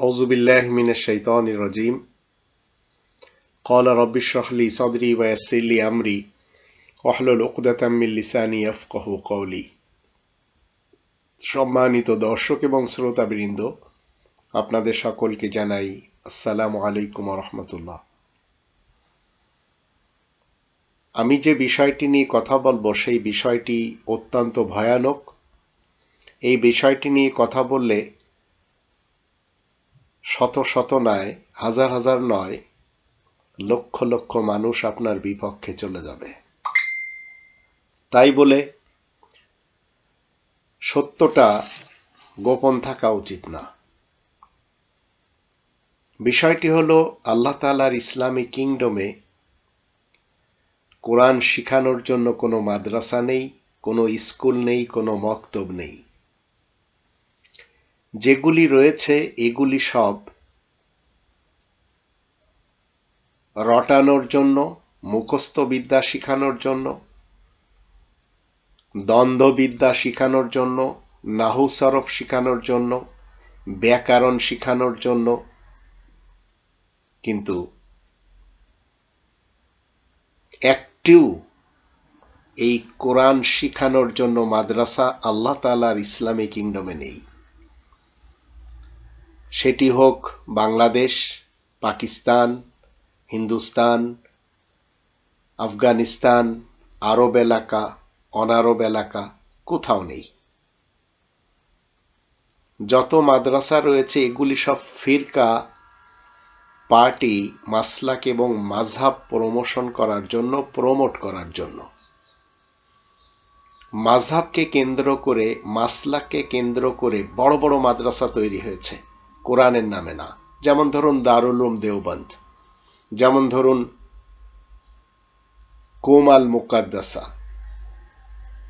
أعوذ بالله من الشيطان الرجيم قال رب اشرح لي صدري ويسر لي أمري واحلل عقدة من لساني يفقه قولي সম্মানিত দর্শক এবং বৃন্দ আপনাদের সকলকে জানাই আসসালামু আলাইকুম রহমতুল্লাহ আমি যে বিষয়টি নিয়ে কথা বলবো সেই বিষয়টি অত্যন্ত ভয়ানক এই বিষয়টি নিয়ে কথা বললে শত শত নয় হাজার হাজার নয় লক্ষ লক্ষ মানুষ আপনার বিপক্ষে চলে যাবে তাই বলে সত্যটা গোপন থাকা উচিত না বিষয়টি হল আল্লাহ তালার ইসলামী কিংডমে কোরআন শিখানোর জন্য কোনো মাদ্রাসা নেই কোনো স্কুল নেই কোনো মক্তব নেই যেগুলি রয়েছে এগুলি সব রটানোর জন্য মুখস্থ বিদ্যা শিখানোর জন্য দ্বন্দ্ববিদ্যা শিখানোর জন্য নাহুসরফ শিখানোর জন্য ব্যাকরণ শিখানোর জন্য কিন্তু একটিও এই কোরআন শিখানোর জন্য মাদ্রাসা আল্লাহ তালার ইসলামী কিংডমে নেই সেটি হোক বাংলাদেশ পাকিস্তান হিন্দুস্তান আফগানিস্তান আরব এলাকা অনারব এলাকা কোথাও নেই যত মাদ্রাসা রয়েছে এগুলি সব ফিরকা পার্টি মাসলাক এবং মাঝহাব প্রমোশন করার জন্য প্রমোট করার জন্য মাঝহাবকে কেন্দ্র করে মাসলাককে কেন্দ্র করে বড় বড় মাদ্রাসা তৈরি হয়েছে কোরআনের নামে না যেমন ধরুন দারুলুম দেওবন্ধ যেমন ধরুন কোমাল মুকাদ্দাসা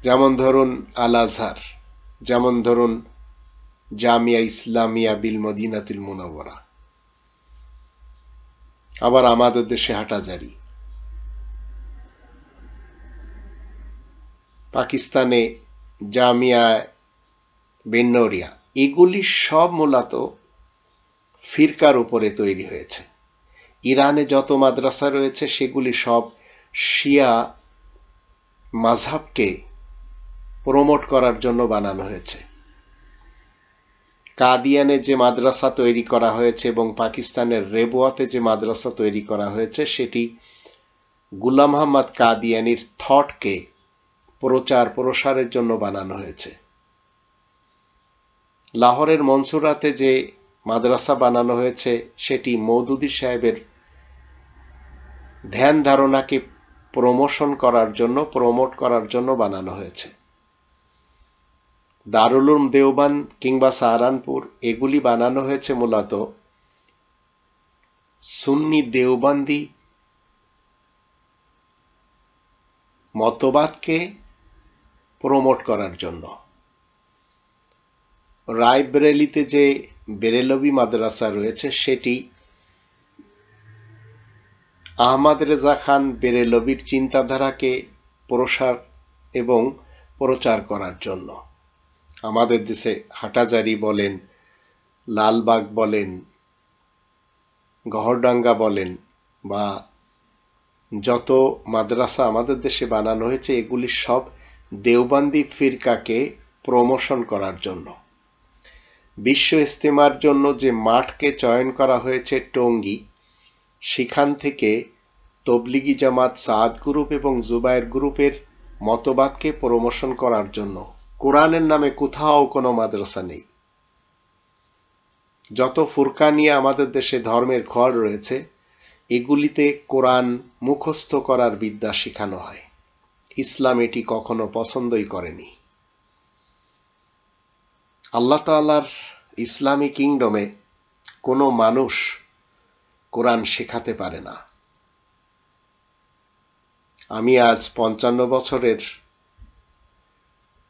যেমন ধরুন আল আজহার যেমন ধরুন জামিয়া ইসলামিয়া বিল মদিনাতিল মুনাওয়ারা আবার আমাদের দেশে জারি পাকিস্তানে জামিয়া বেন্নরিয়া এগুলি সব মূলত ফিরকার উপরে তৈরি হয়েছে ইরানে যত মাদ্রাসা রয়েছে সেগুলি সব শিয়া মাঝহাবকে প্রমোট করার জন্য বানানো হয়েছে কাদিয়ানে যে মাদ্রাসা তৈরি করা হয়েছে এবং পাকিস্তানের রেবোয়াতে যে মাদ্রাসা তৈরি করা হয়েছে সেটি গুলাম আহমদ কাদিয়ানির থটকে প্রচার প্রসারের জন্য বানানো হয়েছে লাহোরের মনসুরাতে যে মাদ্রাসা বানানো হয়েছে সেটি মৌদুদি সাহেবের ধ্যান ধারণাকে প্রমোশন করার জন্য প্রমোট করার জন্য বানানো হয়েছে দারুলুম দেওবান কিংবা সাহারানপুর এগুলি বানানো হয়েছে মূলত সুন্নি দেওবান্দি মতবাদকে প্রমোট করার জন্য রায়ব্রেলিতে যে বেরেলবি মাদ্রাসা রয়েছে সেটি আহমদ রেজা খান বেরেলবির চিন্তাধারাকে প্রসার এবং প্রচার করার জন্য আমাদের দেশে হাটাজারি বলেন লালবাগ বলেন গহরডাঙ্গা বলেন বা যত মাদ্রাসা আমাদের দেশে বানানো হয়েছে এগুলি সব দেওবান্দি ফিরকাকে প্রমোশন করার জন্য বিশ্ব ইস্তেমার জন্য যে মাঠকে চয়ন করা হয়েছে টঙ্গি সেখান থেকে তবলিগি জামাত সাদ গ্রুপ এবং জুবায়ের গ্রুপের মতবাদকে প্রমোশন করার জন্য কোরআনের নামে কোথাও কোনো মাদ্রাসা নেই যত ফুরকা নিয়ে আমাদের দেশে ধর্মের ঘর রয়েছে এগুলিতে কোরআন মুখস্থ করার বিদ্যা শেখানো হয় ইসলাম এটি কখনো পছন্দই করেনি আল্লাহ তালার ইসলামী কিংডমে কোনো মানুষ কোরআন শেখাতে পারে না আমি আজ পঞ্চান্ন বছরের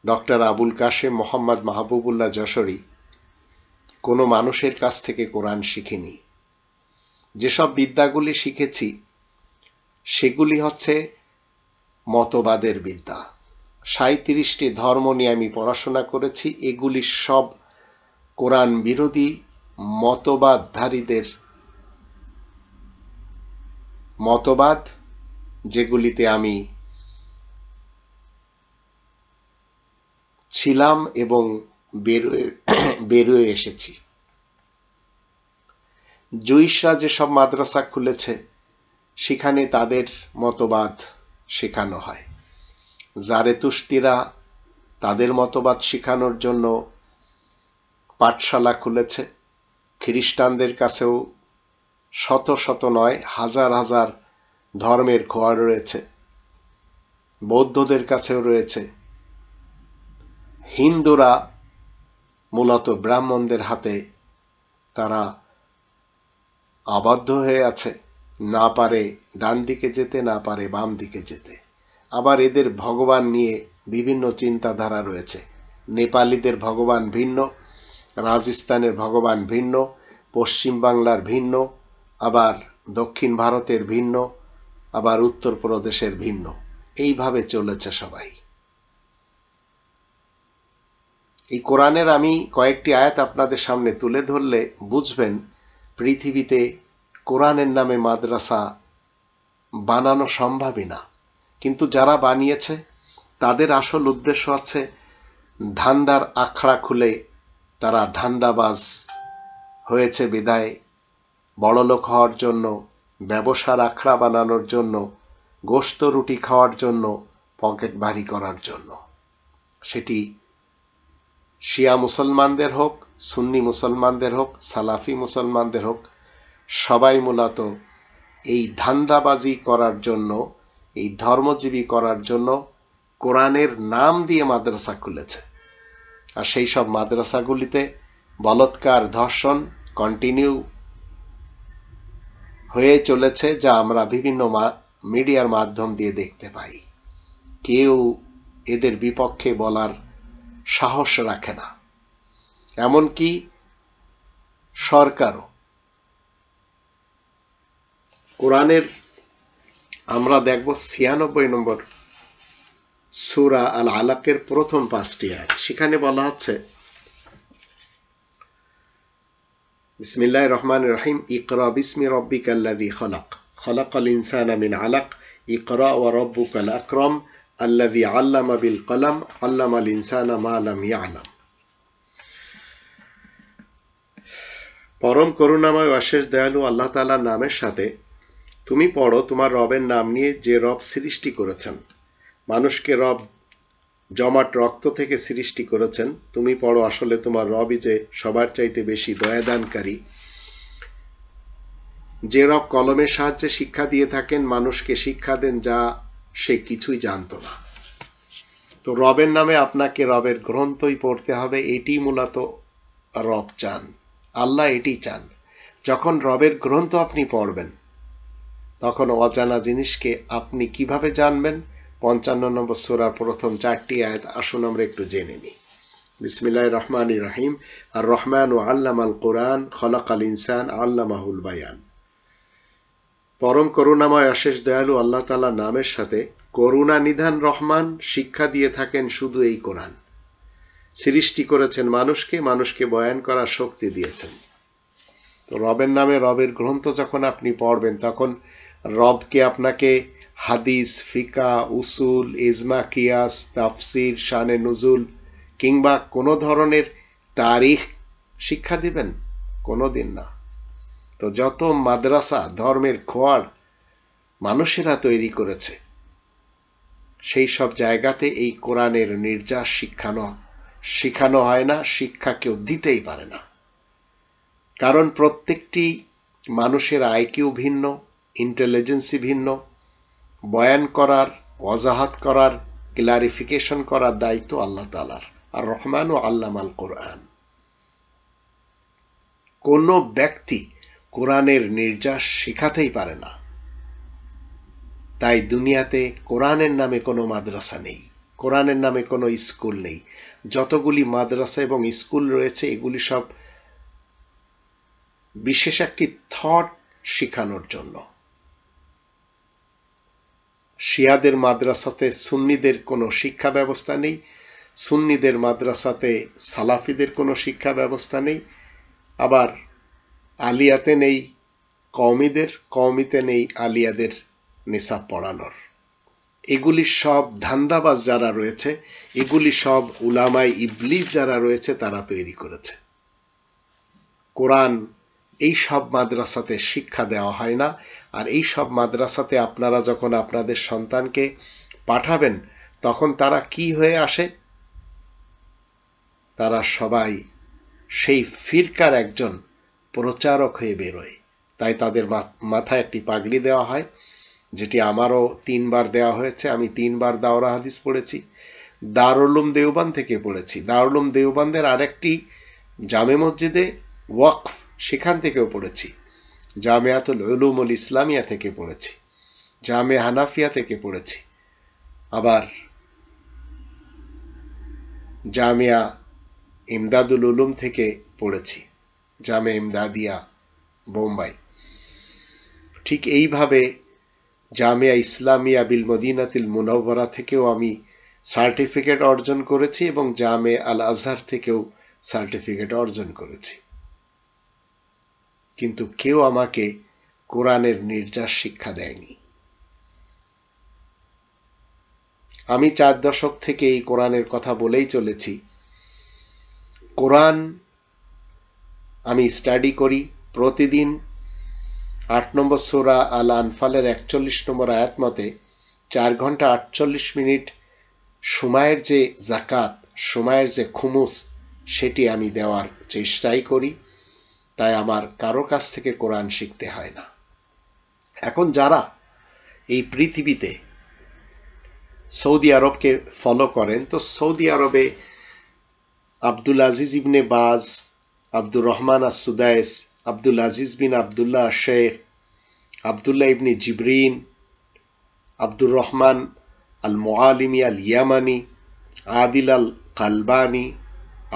ডক্টর আবুল কাশেম মোহাম্মদ মাহবুবুল্লাহ যশোরী কোনো মানুষের কাছ থেকে কোরআন শিখিনি যেসব বিদ্যাগুলি শিখেছি সেগুলি হচ্ছে মতবাদের বিদ্যা সাঁত্রিশটি ধর্ম নিয়ে আমি পড়াশোনা করেছি এগুলি সব কোরআন বিরোধী মতবাদধারীদের মতবাদ যেগুলিতে আমি ছিলাম এবং বেরোয় বেরোয় এসেছি জুইশরা যেসব মাদ্রাসা খুলেছে সেখানে তাদের মতবাদ শেখানো হয় জারেতুস্তিরা তাদের মতবাদ শেখানোর জন্য পাঠশালা খুলেছে খ্রিস্টানদের কাছেও শত শত নয় হাজার হাজার ধর্মের ঘর রয়েছে বৌদ্ধদের কাছেও রয়েছে হিন্দুরা মূলত ব্রাহ্মণদের হাতে তারা আবদ্ধ হয়ে আছে না পারে ডান দিকে যেতে না পারে বাম দিকে যেতে আবার এদের ভগবান নিয়ে বিভিন্ন চিন্তাধারা রয়েছে নেপালিদের ভগবান ভিন্ন রাজস্থানের ভগবান ভিন্ন পশ্চিমবাংলার ভিন্ন আবার দক্ষিণ ভারতের ভিন্ন আবার উত্তরপ্রদেশের ভিন্ন এইভাবে চলেছে সবাই এই কোরআনের আমি কয়েকটি আয়াত আপনাদের সামনে তুলে ধরলে বুঝবেন পৃথিবীতে কোরআনের নামে মাদ্রাসা বানানো সম্ভবই না কিন্তু যারা বানিয়েছে তাদের আসল উদ্দেশ্য আছে ধান্দার আখড়া খুলে তারা ধান্দাবাজ হয়েছে বিদায় বড়লোক হওয়ার জন্য ব্যবসার আখড়া বানানোর জন্য গোস্ত রুটি খাওয়ার জন্য পকেট ভারী করার জন্য সেটি শিয়া মুসলমানদের হোক সুন্নি মুসলমানদের হোক সালাফি মুসলমানদের হোক সবাই মূলত এই ধান্দাবাজি করার জন্য এই ধর্মজীবী করার জন্য কোরআনের নাম দিয়ে মাদ্রাসা খুলেছে আর সেই সব মাদ্রাসাগুলিতে বলৎকার ধর্ষণ কন্টিনিউ হয়ে চলেছে যা আমরা বিভিন্ন মিডিয়ার মাধ্যম দিয়ে দেখতে পাই কেউ এদের বিপক্ষে বলার সাহস রাখে না এমনকি সরকারও কোরআনের আমরা দেখব ছিয়ানব্বই নম্বর সুরা আল আলাকের প্রথম পাঁচটি আয় সেখানে বলা হচ্ছে বিসমিল্লাহ রহমান রহিম ইকরা বিসমি রব্বিক আল্লাদি খলাক খলাক আল ইনসান আমিন আলাক ইকরা ও রব্বুক আল আকরম আল্লাদি আল্লাম আবিল কলাম আল্লাম আল ইনসান মা আলাম ইয়ালাম পরম করুণাময় অশেষ দয়ালু আল্লাহ তালার নামের সাথে তুমি পড়ো তোমার রবের নাম নিয়ে যে রব সৃষ্টি করেছেন মানুষকে রব জমাট রক্ত থেকে সৃষ্টি করেছেন তুমি পড়ো আসলে তোমার রবই যে সবার চাইতে বেশি দয়াদানকারী যে রব কলমের সাহায্যে শিক্ষা দিয়ে থাকেন মানুষকে শিক্ষা দেন যা সে কিছুই জানত না তো রবের নামে আপনাকে রবের গ্রন্থই পড়তে হবে এটি মূলত রব চান আল্লাহ এটি চান যখন রবের গ্রন্থ আপনি পড়বেন তখন অজানা জিনিসকে আপনি কিভাবে জানবেন পঞ্চান্ন নম্বর সোরার প্রথম চারটি আয়াত আসুন আমরা একটু জেনে নিই বিসমিল্লাহ রহমান রাহিম আর রহমান ও আল্লাম আল কোরআন খলাক আল ইনসান আল্লামাহুল বায়ান পরম করুণাময় অশেষ দয়ালু আল্লাহ তালা নামের সাথে করুণা নিধান রহমান শিক্ষা দিয়ে থাকেন শুধু এই কোরআন সৃষ্টি করেছেন মানুষকে মানুষকে বয়ান করার শক্তি দিয়েছেন তো রবের নামে রবের গ্রন্থ যখন আপনি পড়বেন তখন রবকে আপনাকে হাদিস ফিকা উসুল ইজমা কিয়াস তাফসির শানে নজুল কিংবা কোনো ধরনের তারিখ শিক্ষা দিবেন কোনো দিন না তো যত মাদ্রাসা ধর্মের খোয়ার মানুষেরা তৈরি করেছে সেই সব জায়গাতে এই কোরআনের নির্যাস শিক্ষানো শিখানো হয় না শিক্ষা কেউ দিতেই পারে না কারণ প্রত্যেকটি মানুষের আইকিউ ভিন্ন ইন্টেলিজেন্সি ভিন্ন বয়ান করার অজাহাত করার ক্লারিফিকেশন করার দায়িত্ব আল্লাহ তালার আর রহমান ও আল্লাম আল কোরআন কোন ব্যক্তি কোরআনের নির্যাস শেখাতেই পারে না তাই দুনিয়াতে কোরআনের নামে কোনো মাদ্রাসা নেই কোরআনের নামে কোনো স্কুল নেই যতগুলি মাদ্রাসা এবং স্কুল রয়েছে এগুলি সব বিশেষ একটি থট শেখানোর জন্য শিয়াদের মাদ্রাসাতে সুন্নিদের কোনো শিক্ষা ব্যবস্থা নেই সুন্নিদের মাদ্রাসাতে সালাফিদের কোনো শিক্ষা ব্যবস্থা নেই আবার আলিয়াতে নেই কওমিদের কওমিতে নেই আলিয়াদের নেশা পড়ানোর এগুলি সব ধান্দাবাজ যারা রয়েছে এগুলি সব উলামাই ইবলিস যারা রয়েছে তারা তৈরি করেছে কোরআন এই সব মাদ্রাসাতে শিক্ষা দেওয়া হয় না আর এই সব মাদ্রাসাতে আপনারা যখন আপনাদের সন্তানকে পাঠাবেন তখন তারা কি হয়ে আসে তারা সবাই সেই ফিরকার একজন প্রচারক হয়ে বেরোয় তাই তাদের মাথায় একটি পাগড়ি দেওয়া হয় যেটি আমারও তিনবার দেওয়া হয়েছে আমি তিনবার দাওরা হাদিস পড়েছি দারুলুম দেওবান থেকে পড়েছি দারুলুম দেওবানদের আরেকটি জামে মসজিদে ওয়াকফ সেখান থেকেও পড়েছি জামিয়াতুল উলুমুল ইসলামিয়া থেকে পড়েছি জামে হানাফিয়া থেকে পড়েছি আবার জামিয়া ইমদাদুল উলুম থেকে পড়েছি জামে ইমদাদিয়া বোম্বাই ঠিক এইভাবে জামিয়া ইসলামিয়া বিল মদিনাতিল মুনওয়ারা থেকেও আমি সার্টিফিকেট অর্জন করেছি এবং জামে আল আজহার থেকেও সার্টিফিকেট অর্জন করেছি কিন্তু কেউ আমাকে কোরআনের নির্যাস শিক্ষা দেয়নি আমি চার দশক থেকে এই কোরআনের কথা বলেই চলেছি কোরআন আমি স্টাডি করি প্রতিদিন আট নম্বর সোরা আল আনফালের একচল্লিশ নম্বর আয়াত মতে চার ঘন্টা আটচল্লিশ মিনিট সময়ের যে জাকাত সময়ের যে খুমুস সেটি আমি দেওয়ার চেষ্টাই করি তাই আমার কারো কাছ থেকে কোরআন শিখতে হয় না এখন যারা এই পৃথিবীতে সৌদি আরবকে ফলো করেন তো সৌদি আরবে Abdul Aziz ibn Baz Abdur Rahman As Sudais Abdul Aziz bin Abdullah Sheikh Abdullah ibn Jibrin Abdur Rahman al Moallimi al Yamani Adil al Kalbani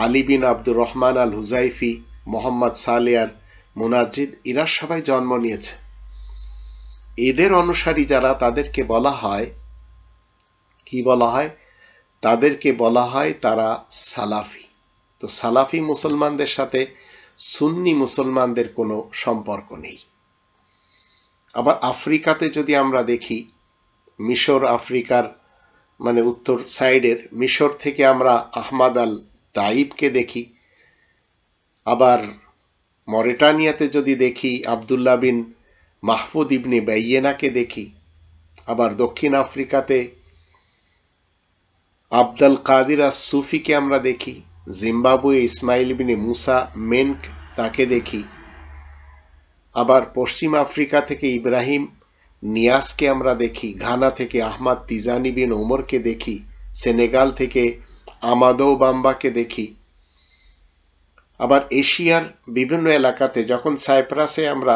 Ali bin Abdur Rahman al Huzaifi Mohammad Saliyar Munajjid ইরা সবাই জন্ম নিয়েছে এদের অনুসারী যারা তাদেরকে বলা হয় কি বলা হয় তাদেরকে বলা হয় তারা সালাফি তো সালাফি মুসলমানদের সাথে সুন্নি মুসলমানদের কোনো সম্পর্ক নেই আবার আফ্রিকাতে যদি আমরা দেখি মিশর আফ্রিকার মানে উত্তর সাইডের মিশর থেকে আমরা আহমাদ আল তাইবকে দেখি আবার মরেটানিয়াতে যদি দেখি আবদুল্লা বিন মাহফুদ ইবনে বাইয়েনাকে দেখি আবার দক্ষিণ আফ্রিকাতে আবদাল কাদির আর সুফিকে আমরা দেখি জিম্বাবুয়ে ইসমাইল বিনে মুসা মেনক তাকে দেখি আবার পশ্চিম আফ্রিকা থেকে ইব্রাহিম নিয়াসকে আমরা দেখি ঘানা থেকে আহমাদ তিজানি বিন ওমরকে দেখি সেনেগাল থেকে আমাদৌ বাম্বাকে দেখি আবার এশিয়ার বিভিন্ন এলাকাতে যখন সাইপ্রাসে আমরা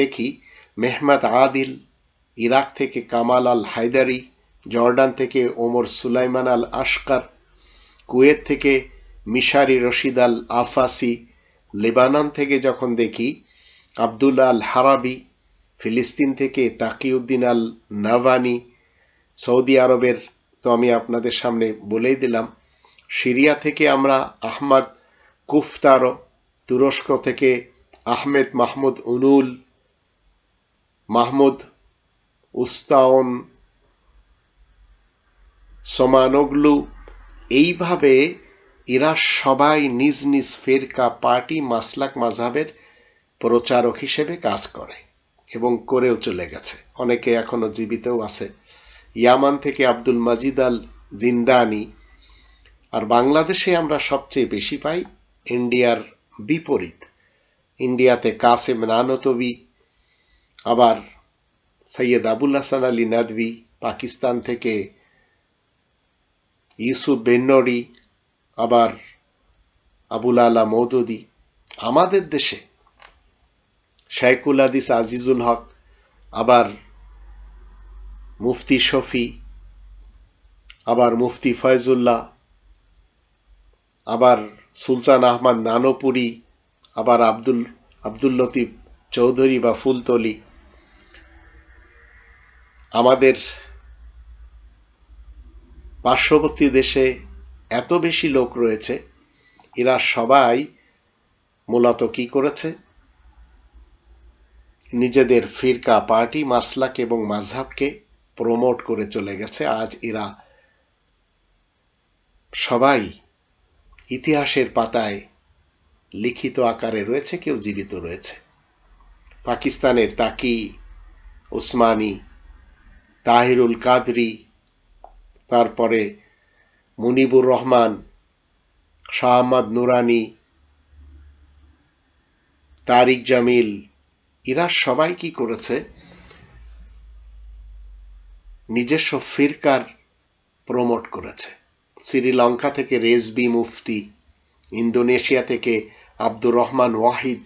দেখি মেহমাদ আদিল ইরাক থেকে কামাল আল হায়দারি জর্ডান থেকে Omar Sulaiman al Ashqar Kuwait থেকে মিশারি রশিদ আল আফাসি লেবানন থেকে যখন দেখি আবদুল আল হারাবি ফিলিস্তিন থেকে তাকিউদ্দিন আল নাভানি সৌদি আরবের তো আমি আপনাদের সামনে বলেই দিলাম সিরিয়া থেকে আমরা আহমাদ কুফতার তুরস্ক থেকে আহমেদ মাহমুদ উনুল মাহমুদ উস্তাউন সমানগলু এইভাবে এরা সবাই নিজ নিজ ফেরকা পার্টি মাসলাক মাঝাবের প্রচারক হিসেবে কাজ করে এবং করেও চলে গেছে অনেকে এখনো জীবিতও আছে ইয়ামান থেকে আব্দুল মাজিদ আল জিন্দানি আর বাংলাদেশে আমরা সবচেয়ে বেশি পাই ইন্ডিয়ার বিপরীত ইন্ডিয়াতে কাসেম নানতবি আবার সৈয়দ আবুল হাসান আলী নাদভি পাকিস্তান থেকে ইউসুফ বেন্নরি আবার আবুল আলা মৌদুদি আমাদের দেশে শেখুল আদিস আজিজুল হক আবার মুফতি শফি আবার মুফতি ফয়জুল্লাহ আবার সুলতান আহমদ নানপুরি আবার আব্দুল আব্দুল লতিফ চৌধুরী বা ফুলতলি আমাদের পার্শ্ববর্তী দেশে এত বেশি লোক রয়েছে এরা সবাই মূলত কি করেছে নিজেদের ফিরকা পার্টি মাসলাক এবং মাঝহাবকে প্রমোট করে চলে গেছে আজ এরা সবাই ইতিহাসের পাতায় লিখিত আকারে রয়েছে কেউ জীবিত রয়েছে পাকিস্তানের তাকি ওসমানী তাহিরুল কাদরি তারপরে মুনিবুর রহমান শাহমদ নুরানি তারিক জামিল এরা সবাই কি করেছে নিজস্ব ফিরকার প্রমোট করেছে শ্রীলঙ্কা থেকে রেজবি মুফতি ইন্দোনেশিয়া থেকে আব্দুর রহমান ওয়াহিদ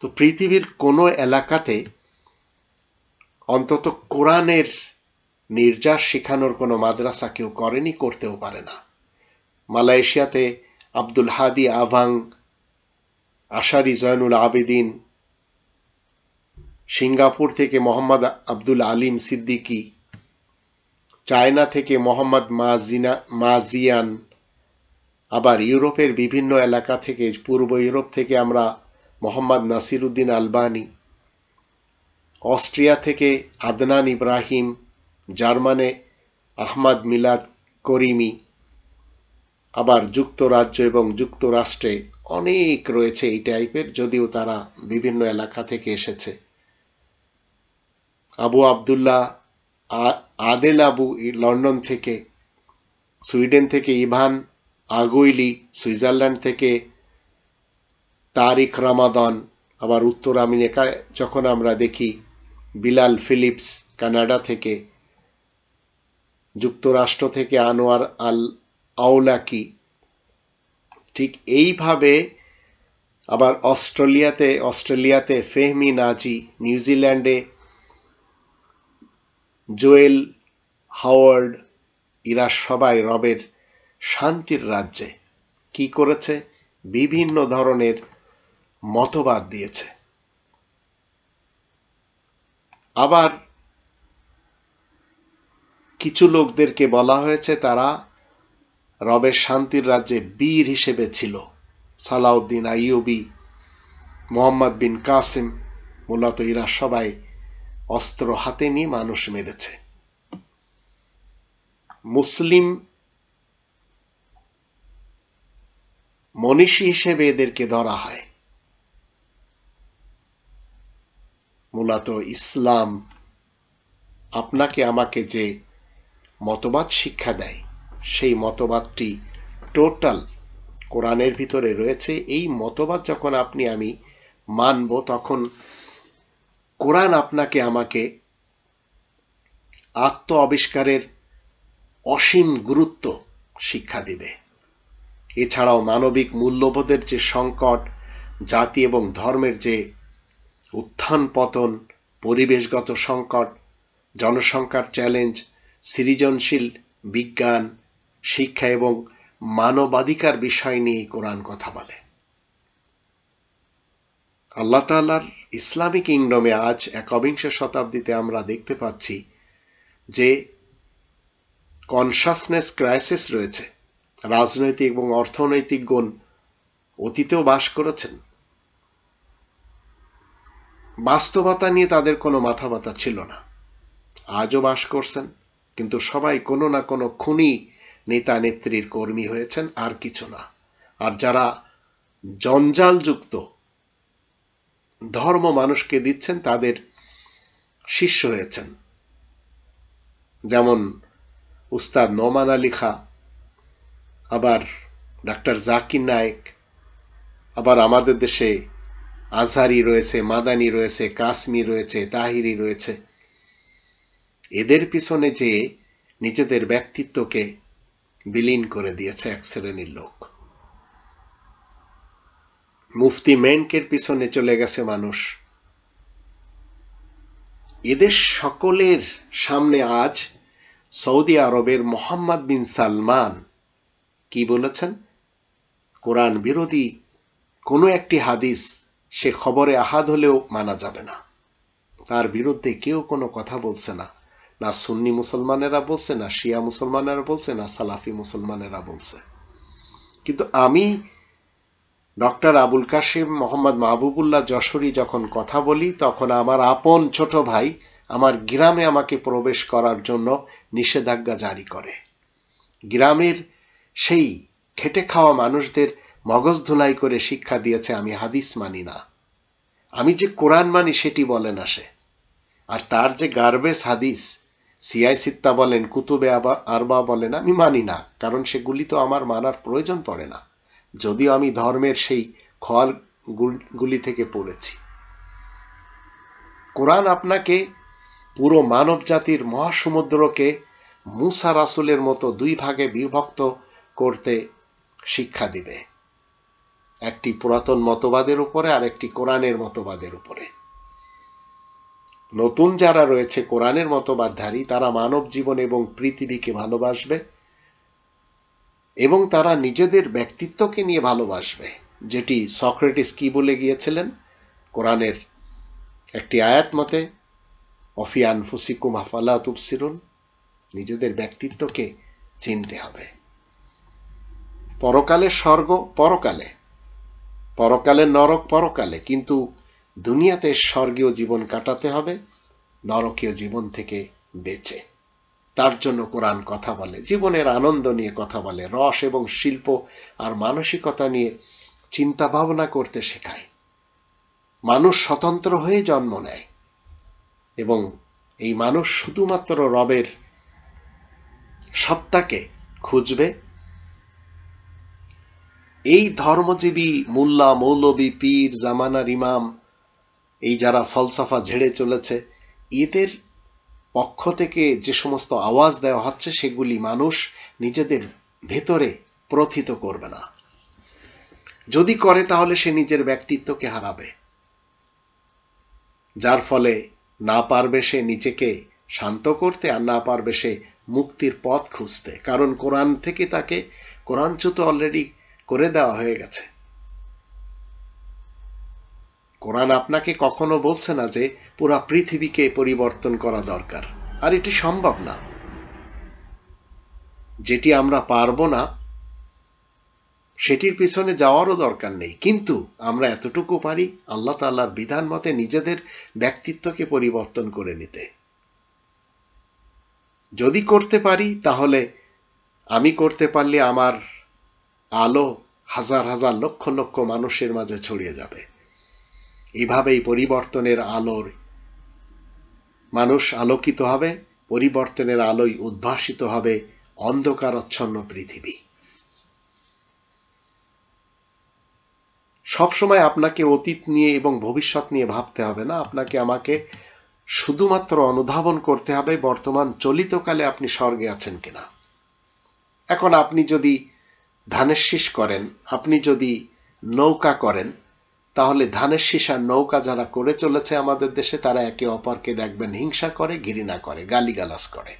তো পৃথিবীর কোনো এলাকাতে অন্তত কোরআনের নির্যাস শেখানোর কোনো মাদ্রাসা কেউ করেনি করতেও পারে না মালয়েশিয়াতে Abdul Hadi Awang Ashari Zainul Abedin Singapore থেকে মোহাম্মদ আব্দুল আলিম সিদ্দিকী চায়না থেকে মোহাম্মদ মাজিনা মাজিয়ান আবার ইউরোপের বিভিন্ন এলাকা থেকে পূর্ব ইউরোপ থেকে আমরা Mohammad Nasir Uddin Albani Austria থেকে আদনান ইব্রাহিম জার্মানে আহমদ মিলাদ করিমি আবার যুক্তরাজ্য এবং যুক্তরাষ্ট্রে অনেক রয়েছে এই টাইপের যদিও তারা বিভিন্ন এলাকা থেকে এসেছে Abu Abdullah Adel Abu London থেকে সুইডেন থেকে ইভান আগুইলি সুইজারল্যান্ড থেকে তারিক রামাদন আবার উত্তর আমেরিকা যখন আমরা দেখি বিলাল ফিলিপস কানাডা থেকে যুক্তরাষ্ট্র থেকে আনোয়ার আল আওলাকি ঠিক এইভাবে আবার অস্ট্রেলিয়াতে অস্ট্রেলিয়াতে ফেহমি নাজি নিউজিল্যান্ডে জোয়েল হাওয়ার্ড এরা সবাই রবের শান্তির রাজ্যে কি করেছে বিভিন্ন ধরনের মতবাদ দিয়েছে আবার কিছু লোকদেরকে বলা হয়েছে তারা রবের শান্তির রাজ্যে বীর হিসেবে ছিল সালাউদ্দিন আইয়ুবি মোহাম্মদ বিন কাসিম মূলত এরা সবাই অস্ত্র হাতে নিয়ে মানুষ মেরেছে মুসলিম মনীষী হিসেবে এদেরকে ধরা হয় মূলত ইসলাম আপনাকে আমাকে যে মতবাদ শিক্ষা দেয় সেই মতবাদটি টোটাল কোরআনের ভিতরে রয়েছে এই মতবাদ যখন আপনি আমি মানব তখন কোরআন আপনাকে আমাকে আত্ম আবিষ্কারের অসীম গুরুত্ব শিক্ষা দিবে এছাড়াও মানবিক মূল্যবোধের যে সংকট জাতি এবং ধর্মের যে উত্থান পতন পরিবেশগত সংকট জনসংখ্যার চ্যালেঞ্জ সৃজনশীল বিজ্ঞান শিক্ষা এবং মানবাধিকার বিষয় নিয়ে কোরআন কথা বলে আল্লাহ তাল্লার ইসলামী কিংডমে আজ একবিংশ শতাব্দীতে আমরা দেখতে পাচ্ছি যে কনসাসনেস ক্রাইসিস রয়েছে রাজনৈতিক এবং অর্থনৈতিক গুণ অতীতেও বাস করেছেন বাস্তবতা নিয়ে তাদের কোনো মাথা ব্যথা ছিল না আজও বাস করছেন কিন্তু সবাই কোনো না কোনো খুনি নেতা নেত্রীর কর্মী হয়েছেন আর কিছু না আর যারা জঞ্জালযুক্ত ধর্ম মানুষকে দিচ্ছেন তাদের শিষ্য হয়েছেন যেমন উস্তাদ নোমান আলী খা আবার ডাক্তার জাকির নায়েক আবার আমাদের দেশে আজহারি রয়েছে মাদানি রয়েছে কাশ্মীর রয়েছে তাহিরি রয়েছে এদের পিছনে যে নিজেদের ব্যক্তিত্বকে বিলীন করে দিয়েছে এক শ্রেণীর লোক মুফতি মেনকের পিছনে চলে গেছে মানুষ এদের সকলের সামনে আজ সৌদি আরবের মোহাম্মদ বিন সালমান কি বলেছেন কোরআন বিরোধী কোনো একটি হাদিস সে খবরে আহাদ হলেও মানা যাবে না তার বিরুদ্ধে কেউ কোনো কথা বলছে না না সুন্নি মুসলমানেরা বলছে না শিয়া মুসলমানেরা বলছে না সালাফি মুসলমানেরা বলছে কিন্তু আমি ডক্টর আবুল কাশিম মোহাম্মদ মাহবুবুল্লাহ যশোরী যখন কথা বলি তখন আমার আপন ছোট ভাই আমার গ্রামে আমাকে প্রবেশ করার জন্য নিষেধাজ্ঞা জারি করে গ্রামের সেই খেটে খাওয়া মানুষদের মগজ ধুলাই করে শিক্ষা দিয়েছে আমি হাদিস মানি না আমি যে কোরআন মানি সেটি বলে না সে আর তার যে গার্বেজ হাদিস সিআই সিত্তা বলেন কুতুবে আবা আরবা বলেন আমি মানি না কারণ সেগুলি তো আমার মানার প্রয়োজন পড়ে না যদিও আমি ধর্মের সেই খল গুলি থেকে পড়েছি কোরআন আপনাকে পুরো মানব জাতির মহাসমুদ্রকে মুসা রাসুলের মতো দুই ভাগে বিভক্ত করতে শিক্ষা দিবে একটি পুরাতন মতবাদের উপরে আর একটি কোরআনের মতবাদের উপরে নতুন যারা রয়েছে কোরআনের মতবাদধারী তারা মানব জীবন এবং পৃথিবীকে ভালোবাসবে এবং তারা নিজেদের ব্যক্তিত্বকে নিয়ে ভালোবাসবে যেটি সক্রেটিস কি বলে গিয়েছিলেন কোরআনের একটি আয়াত মতে অফিয়ান ফুসিকুম হাফালা তুবসিরুন নিজেদের ব্যক্তিত্বকে চিনতে হবে পরকালে স্বর্গ পরকালে পরকালে নরক পরকালে কিন্তু দুনিয়াতে স্বর্গীয় জীবন কাটাতে হবে নরকীয় জীবন থেকে বেঁচে তার জন্য কোরআন কথা বলে জীবনের আনন্দ নিয়ে কথা বলে রস এবং শিল্প আর মানসিকতা নিয়ে চিন্তা ভাবনা করতে শেখায় মানুষ স্বতন্ত্র হয়ে জন্ম নেয় এবং এই মানুষ শুধুমাত্র রবের সত্তাকে খুঁজবে এই ধর্মজীবী মোল্লা মৌলবী পীর জামানার ইমাম এই যারা ফলসাফা ঝেড়ে চলেছে এদের পক্ষ থেকে যে সমস্ত আওয়াজ দেওয়া হচ্ছে সেগুলি মানুষ নিজেদের ভেতরে প্রথিত করবে না যদি করে তাহলে সে নিজের ব্যক্তিত্বকে হারাবে যার ফলে না পারবে সে নিজেকে শান্ত করতে আর না পারবে সে মুক্তির পথ খুঁজতে কারণ কোরআন থেকে তাকে কোরআনচ্যুত অলরেডি করে দেওয়া হয়ে গেছে কোরআন আপনাকে কখনো বলছে না যে পুরা পৃথিবীকে পরিবর্তন করা দরকার আর এটি সম্ভব না যেটি আমরা পারব না সেটির পিছনে যাওয়ারও দরকার নেই কিন্তু আমরা এতটুকু পারি আল্লাহ তাল্লাহার বিধান মতে নিজেদের ব্যক্তিত্বকে পরিবর্তন করে নিতে যদি করতে পারি তাহলে আমি করতে পারলে আমার আলো হাজার হাজার লক্ষ লক্ষ মানুষের মাঝে ছড়িয়ে যাবে এইভাবেই পরিবর্তনের আলোর মানুষ আলোকিত হবে পরিবর্তনের আলোই উদ্ভাসিত হবে অন্ধকারচ্ছন্ন পৃথিবী সবসময় আপনাকে অতীত নিয়ে এবং ভবিষ্যৎ নিয়ে ভাবতে হবে না আপনাকে আমাকে শুধুমাত্র অনুধাবন করতে হবে বর্তমান চলিতকালে আপনি স্বর্গে আছেন কিনা এখন আপনি যদি ধানের শীষ করেন আপনি যদি নৌকা করেন তাহলে ধানের সীসার নৌকা যারা করে চলেছে আমাদের দেশে তারা একে অপরকে দেখবেন হিংসা করে ঘৃণা করে গালিগালাজ করে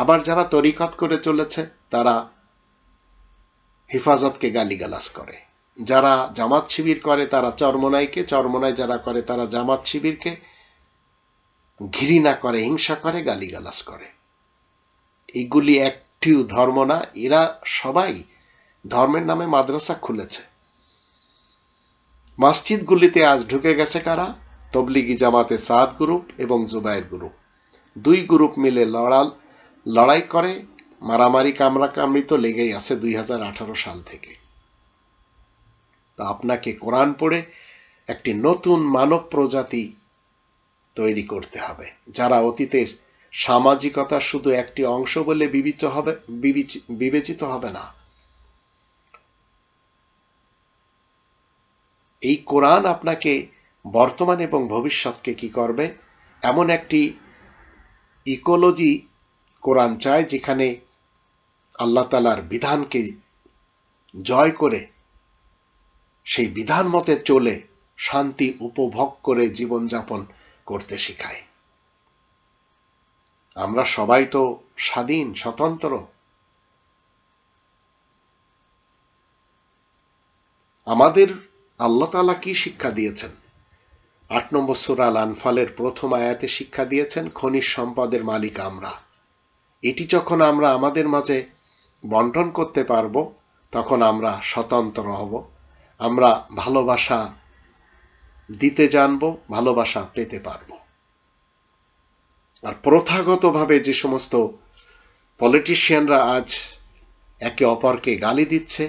আবার যারা তরিকত করে চলেছে তারা হেফাজতকে গালিগালাজ করে যারা জামাত শিবির করে তারা চরমনাইকে চরমনাই যারা করে তারা জামাত শিবিরকে ঘৃণা করে হিংসা করে গালিগালাজ করে এগুলি একটিও ধর্ম না এরা সবাই ধর্মের নামে মাদ্রাসা খুলেছে মসজিদগুলিতে আজ ঢুকে গেছে কারা তবলিগি জামাতে সাদ গ্রুপ এবং জুবাইর গ্রুপ দুই গ্রুপ মিলে লড়াল লড়াই করে মারামারি কামড়াকামড়ি তো লেগেই আছে দুই সাল থেকে তা আপনাকে কোরআন পড়ে একটি নতুন মানব প্রজাতি তৈরি করতে হবে যারা অতীতের সামাজিকতা শুধু একটি অংশ বলে বিবেচিত হবে বিবেচিত হবে না এই কোরআন আপনাকে বর্তমান এবং ভবিষ্যৎকে কি করবে এমন একটি ইকোলজি কোরআন চায় যেখানে আল্লাহ তালার বিধানকে জয় করে সেই বিধান মতে চলে শান্তি উপভোগ করে জীবনযাপন করতে শিখায় আমরা সবাই তো স্বাধীন স্বতন্ত্র আমাদের আল্লাহ তালা কি শিক্ষা দিয়েছেন আট নম্বর সুরাল আনফালের প্রথম আয়াতে শিক্ষা দিয়েছেন খনিজ সম্পদের মালিক আমরা এটি যখন আমরা আমাদের মাঝে বন্টন করতে পারব তখন আমরা স্বতন্ত্র হব আমরা ভালোবাসা দিতে জানব ভালোবাসা পেতে পারব আর প্রথাগতভাবে যে সমস্ত পলিটিশিয়ানরা আজ একে অপরকে গালি দিচ্ছে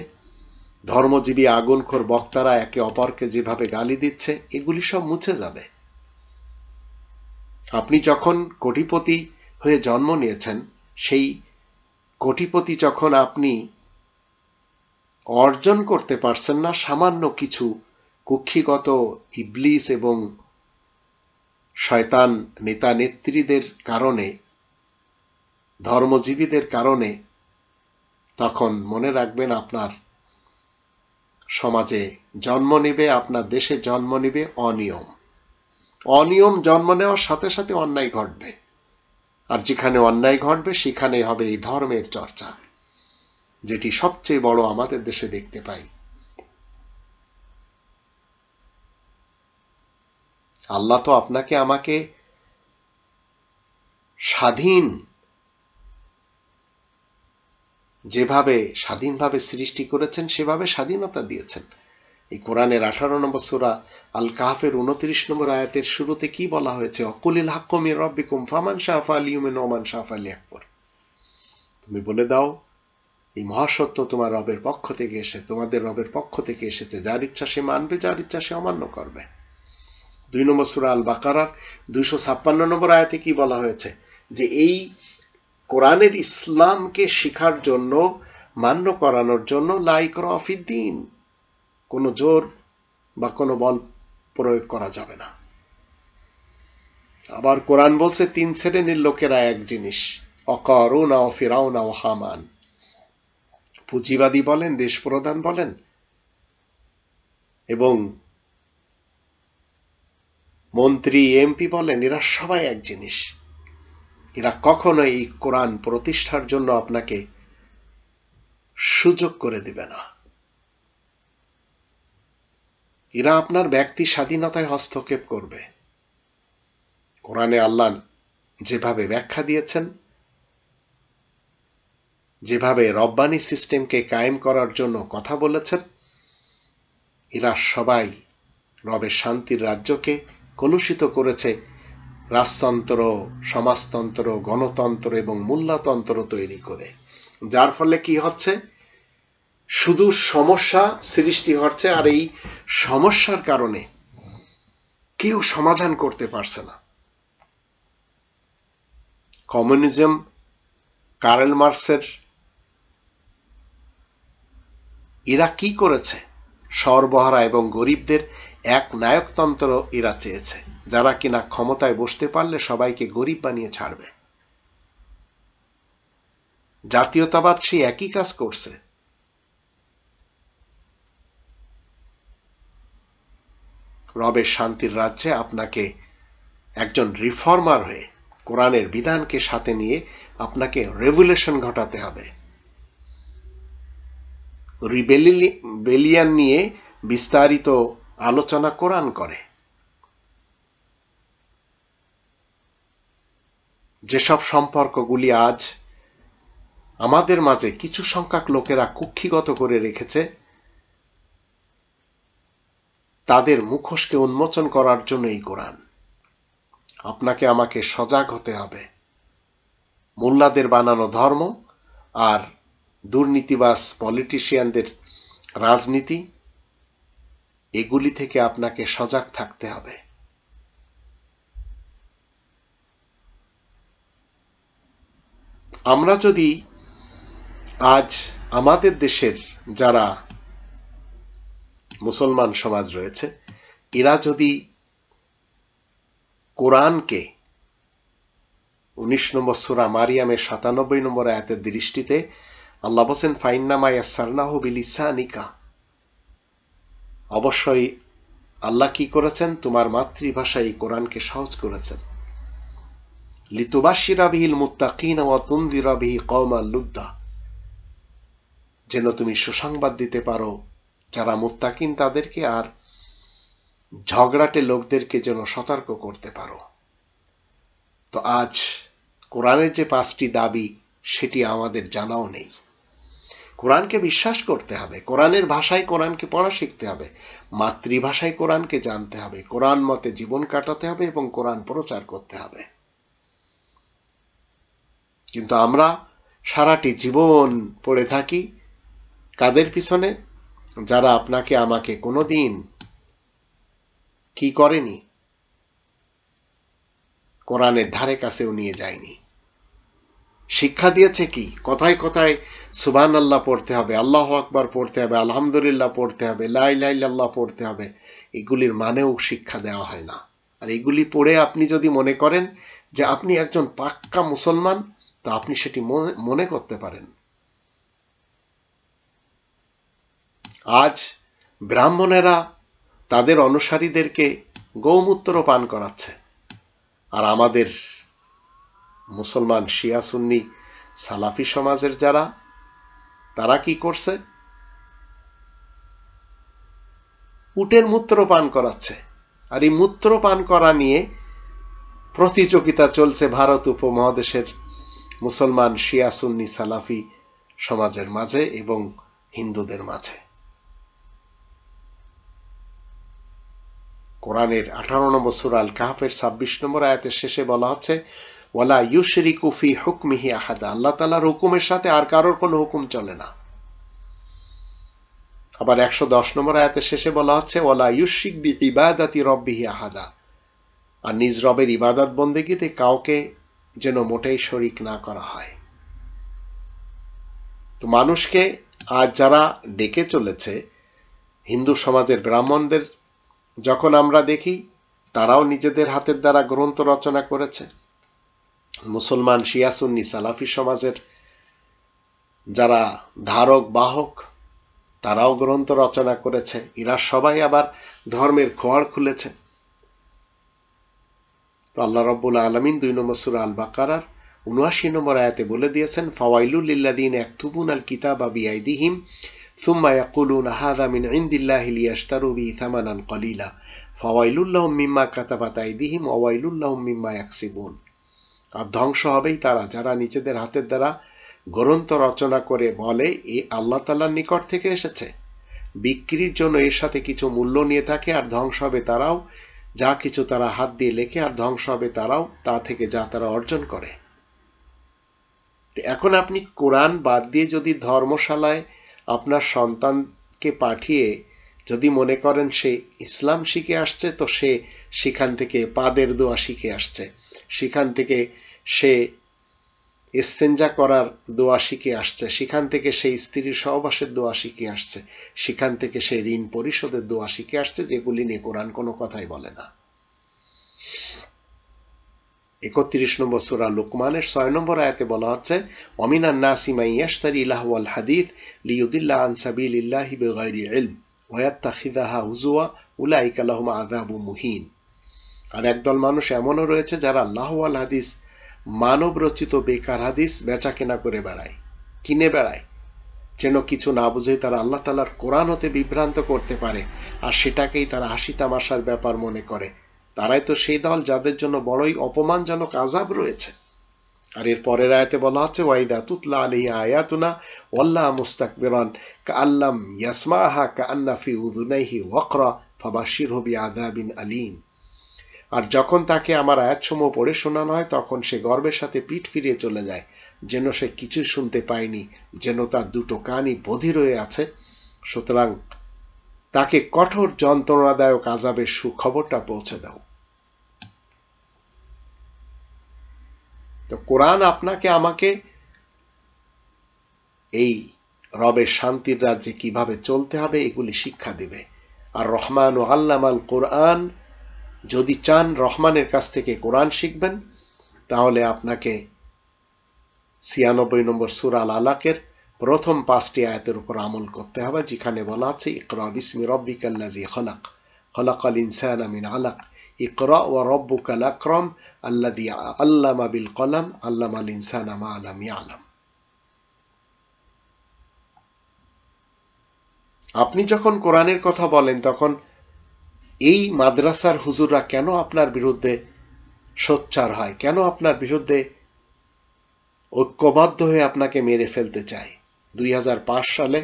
ধর্মজীবী আগুনখোর বক্তারা একে অপরকে যেভাবে গালি দিচ্ছে এগুলি সব মুছে যাবে আপনি যখন কোটিপতি হয়ে জন্ম নিয়েছেন সেই কোটিপতি যখন আপনি অর্জন করতে পারছেন না সামান্য কিছু কুক্ষিগত ইবলিস এবং শয়তান নেতা নেত্রীদের কারণে ধর্মজীবীদের কারণে তখন মনে রাখবেন আপনার সমাজে জন্ম নিবে আপনার দেশে জন্ম নিবে অনিয়ম অনিয়ম জন্ম নেওয়ার সাথে সাথে অন্যায় ঘটবে আর যেখানে অন্যায় ঘটবে সেখানে হবে এই ধর্মের চর্চা যেটি সবচেয়ে বড় আমাদের দেশে দেখতে পাই আল্লাহ তো আপনাকে আমাকে স্বাধীন যেভাবে স্বাধীনভাবে সৃষ্টি করেছেন সেভাবে স্বাধীনতা দিয়েছেন এই কোরআনের আঠারো নম্বর সুরা আল কাহাফের উনত্রিশ নম্বর আয়াতের শুরুতে কি বলা হয়েছে অকুলিল হাক্কমি রব্বি কুমফামান শাহফা আলিউমিন ওমান শাহ আলী আকবর তুমি বলে দাও এই মহাসত্য তোমার রবের পক্ষ থেকে এসে তোমাদের রবের পক্ষ থেকে এসেছে যার ইচ্ছা সে মানবে যার ইচ্ছা সে অমান্য করবে দুই নম্বর সুরা আল বাকারার দুইশো ছাপ্পান্ন নম্বর আয়াতে কি বলা হয়েছে যে এই কোরআনের ইসলামকে শিখার জন্য মান্য করানোর জন্য লাইক রফিদ্দিন কোনো জোর বা কোনো বল প্রয়োগ করা যাবে না আবার কোরআন বলছে তিন শ্রেণীর লোকেরা এক জিনিস অকরুনা না অফিরাও না ওহামান পুঁজিবাদী বলেন দেশ প্রধান বলেন এবং মন্ত্রী এমপি বলেন এরা সবাই এক জিনিস এরা কখনো এই কোরআন প্রতিষ্ঠার জন্য আপনাকে সুযোগ করে দিবে না এরা আপনার ব্যক্তি স্বাধীনতায় হস্তক্ষেপ করবে কোরআনে আল্লাহ যেভাবে ব্যাখ্যা দিয়েছেন যেভাবে রব্বানি সিস্টেমকে কায়েম করার জন্য কথা বলেছেন এরা সবাই রবের শান্তির রাজ্যকে কলুষিত করেছে রাজতন্ত্র সমাজতন্ত্র গণতন্ত্র এবং মূল্যতন্ত্র তৈরি করে যার ফলে কি হচ্ছে শুধু সমস্যা সৃষ্টি হচ্ছে আর এই সমস্যার কারণে কেউ সমাধান করতে পারছে না কমিউনিজম কারেল মার্সের এরা কি করেছে সরবহারা এবং গরিবদের এক নায়কতন্ত্র এরা চেয়েছে যারা কিনা ক্ষমতায় বসতে পারলে সবাইকে গরিব বানিয়ে ছাড়বে জাতীয়তাবাদ সেই একই কাজ করছে রবে শান্তির রাজ্যে আপনাকে একজন রিফর্মার হয়ে কোরআনের বিধানকে সাথে নিয়ে আপনাকে রেভুলেশন ঘটাতে হবে রিবেলিয়ান নিয়ে বিস্তারিত আলোচনা কোরআন করে যেসব সম্পর্কগুলি আজ আমাদের মাঝে কিছু সংখ্যক লোকেরা কুক্ষিগত করে রেখেছে তাদের মুখোশকে উন্মোচন করার জন্য এই কোরআন আপনাকে আমাকে সজাগ হতে হবে মোল্লাদের বানানো ধর্ম আর দুর্নীতিবাস পলিটিশিয়ানদের রাজনীতি এগুলি থেকে আপনাকে সজাগ থাকতে হবে আমরা যদি আজ আমাদের দেশের যারা মুসলমান সমাজ রয়েছে এরা যদি কোরআনকে উনিশ নম্বর সুরা মারিয়ামের সাতানব্বই নম্বর আয়াতের দৃষ্টিতে আল্লাহ হোসেন বিলিসা নিকা অবশ্যই আল্লাহ কি করেছেন তোমার মাতৃভাষায় এই কোরআনকে সহজ করেছেন লিতুবাসিরা মুত্তাকিন ওয়া তুন্দিরা বিহি যেন তুমি সুসংবাদ দিতে পারো যারা মুত্তাকিন তাদেরকে আর ঝগড়াটে লোকদেরকে যেন সতর্ক করতে পারো তো আজ কোরআনের যে পাঁচটি দাবি সেটি আমাদের জানাও নেই কোরআনকে বিশ্বাস করতে হবে কোরআনের ভাষায় কোরআনকে পড়া শিখতে হবে মাতৃভাষায় কোরআনকে জানতে হবে কোরআন মতে জীবন কাটাতে হবে এবং কোরআন প্রচার করতে হবে কিন্তু আমরা সারাটি জীবন পড়ে থাকি কাদের পিছনে যারা আপনাকে আমাকে কোনো দিন কি করেনি কোরআনের ধারে কাছেও নিয়ে যায়নি শিক্ষা দিয়েছে কি কথায় কথায় সুবান আল্লাহ পড়তে হবে আল্লাহ আকবার পড়তে হবে আলহামদুলিল্লাহ পড়তে হবে লাইল্লাহ পড়তে হবে এগুলির মানেও শিক্ষা দেওয়া হয় না আর এগুলি পড়ে আপনি যদি মনে করেন যে আপনি একজন পাক্কা মুসলমান তা আপনি সেটি মনে করতে পারেন আজ ব্রাহ্মণেরা তাদের অনুসারীদেরকে গৌমূত্র পান করাচ্ছে আর আমাদের মুসলমান শিয়া সুন্নি সালাফি সমাজের যারা তারা কি করছে উটের মূত্র পান করাচ্ছে আর এই মূত্র পান করা নিয়ে প্রতিযোগিতা চলছে ভারত উপমহাদেশের মুসলমান শিয়া সুন্নি সালাফি সমাজের মাঝে এবং হিন্দুদের মাঝে কোরআনের আঠারো নম্বর সুরাল কাহাফের ছাব্বিশ নম্বর আয়াতের শেষে বলা হচ্ছে ওয়ালা ইউশরিকু ফি হুকমিহি আহাদা আল্লাহ তালার হুকুমের সাথে আর কারোর কোনো হুকুম চলে না আবার একশো দশ নম্বর আয়াতের শেষে বলা হচ্ছে ওয়ালা ইউশিক বি ইবাদাতি রব্বিহি আহাদা আর নিজ রবের ইবাদত বন্দেগীতে কাউকে যেন মোটেই শরিক না করা হয় তো মানুষকে আজ যারা ডেকে চলেছে হিন্দু সমাজের ব্রাহ্মণদের যখন আমরা দেখি তারাও নিজেদের হাতের দ্বারা গ্রন্থ রচনা করেছে মুসলমান শিয়াসুন্নি সালাফি সমাজের যারা ধারক বাহক তারাও গ্রন্থ রচনা করেছে এরা সবাই আবার ধর্মের খোয়ার খুলেছে তো আল্লাহ রব্বুল আলমিন দুই নম্বর সুরা আল বাকার উনআশি নম্বর আয়াতে বলে দিয়েছেন ফাওয়াইলুল্লাদিন একতুবুন আল কিতাব আবি আইদিহিম ثم يقولون هذا من عند الله ليشتروا به ثمنا قليلا فويل আর ধ্বংস হবেই তারা যারা নিজেদের হাতের দ্বারা গ্রন্থ রচনা করে বলে এ আল্লাহ তাল্লার নিকট থেকে এসেছে বিক্রির জন্য এর সাথে কিছু মূল্য নিয়ে থাকে আর ধ্বংস হবে তারাও যা কিছু তারা হাত দিয়ে লেখে আর ধ্বংস হবে তারাও তা থেকে যা তারা অর্জন করে এখন আপনি কোরআন বাদ দিয়ে যদি ধর্মশালায় আপনার সন্তানকে পাঠিয়ে যদি মনে করেন সে ইসলাম শিখে আসছে তো সে সেখান থেকে পাদের দোয়া শিখে আসছে সেখান থেকে সে ইস্তেঞ্জা করার দোয়া শিখে আসছে সেখান থেকে সেই স্ত্রীর সহবাসের দোয়া শিখে আসছে সেখান থেকে সে ঋণ পরিশোধের দোয়া শিখে আসছে যেগুলি নিয়ে কোরআন কোনো কথাই বলে না একত্রিশ নম্বর সুরা লোকমানের ছয় নম্বর আয়াতে বলা হচ্ছে অমিনান নাসিমা ইয়াশতারি ইলাহওয়াল হাদিদ লিউদিল্লা আনসাবিল ইল্লাহি বেগাইরি ইলম হুজুয়া উলাইকা লাহুম মুহিন আর একদল মানুষ এমনও রয়েছে যারা আল্লাহ আল হাদিস মানব রচিত বেকার হাদিস বেচা কেনা করে বেড়ায় কিনে বেড়ায় যেন কিছু না বুঝে তারা আল্লাহ তালার কোরআন হতে বিভ্রান্ত করতে পারে আর সেটাকেই তারা হাসি তামাশার ব্যাপার মনে করে তারাই তো সেই দল যাদের জন্য বড়ই অপমানজনক আজাব রয়েছে আর এর পরের আয়াতে বলা হচ্ছে ওয়াইদা তুতলা আলী আয়াতুনা ওয়াল্লাহ মুস্তাকবিরান কা আল্লাম ইয়াসমাহা কা আন্না ফি উদুনাইহি ওয়াকরা ফাবাশির হবি আদাবিন আলীম আর যখন তাকে আমার আয়াতসমূহ পড়ে শোনানো হয় তখন সে গর্বের সাথে পিঠ ফিরিয়ে চলে যায় যেন সে কিছু শুনতে পায়নি যেন তার দুটো কানই বধি রয়ে আছে সুতরাং তাকে কঠোর যন্ত্রণাদায়ক আজাবের সুখবরটা পৌঁছে দাও তো কোরআন আপনাকে আমাকে এই রবের শান্তির রাজ্যে কিভাবে চলতে হবে এগুলি শিক্ষা দিবে আর রহমান ও আল্লামাল কোরআন যদি চান রহমানের কাছ থেকে কোরআন শিখবেন তাহলে আপনাকে ছিয়ানব্বই নম্বর সুরাল আলাকের প্রথম পাঁচটি আয়তের উপর আমল করতে হবে যেখানে বলা আছে ইকরা বিসমি রব্বিকাল্লাজি খলাক খলাকাল ইনসান আমিন আলাক ইকরা ও কলাম আল্লামা আল ইনসান আমা আলাম আলাম আপনি যখন কোরআনের কথা বলেন তখন এই মাদ্রাসার হুজুররা কেন আপনার বিরুদ্ধে সোচ্চার হয় কেন আপনার বিরুদ্ধে ঐক্যবদ্ধ হয়ে আপনাকে মেরে ফেলতে চায় দুই সালে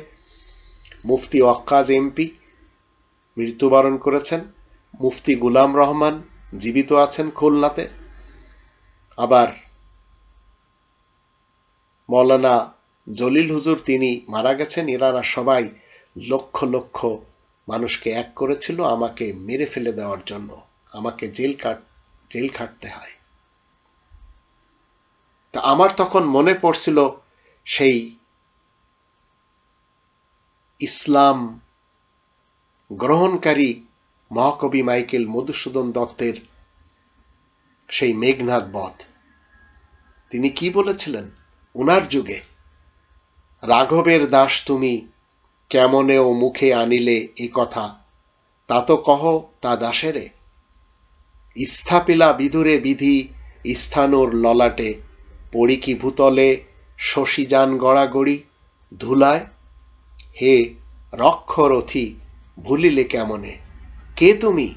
মুফতি অক্কাজ এমপি মৃত্যুবরণ করেছেন মুফতি গুলাম রহমান জীবিত আছেন খুলনাতে আবার মৌলানা জলিল হুজুর তিনি মারা গেছেন এনারা সবাই লক্ষ লক্ষ মানুষকে এক করেছিল আমাকে মেরে ফেলে দেওয়ার জন্য আমাকে জেল কাট জেল খাটতে হয় তা আমার তখন মনে পড়ছিল সেই ইসলাম গ্রহণকারী মহাকবি মাইকেল মধুসূদন দত্তের সেই মেঘনাথ বধ তিনি কি বলেছিলেন উনার যুগে রাঘবের দাস তুমি কেমনে ও মুখে আনিলে এ কথা তা তো কহ তা দাসেরে স্থাপিলা বিধুরে বিধি স্থানোর ললাটে পড়ি কি ভূতলে যান গড়াগড়ি ধুলায় হে রক্ষরথি ভুলিলে কেমনে কে তুমি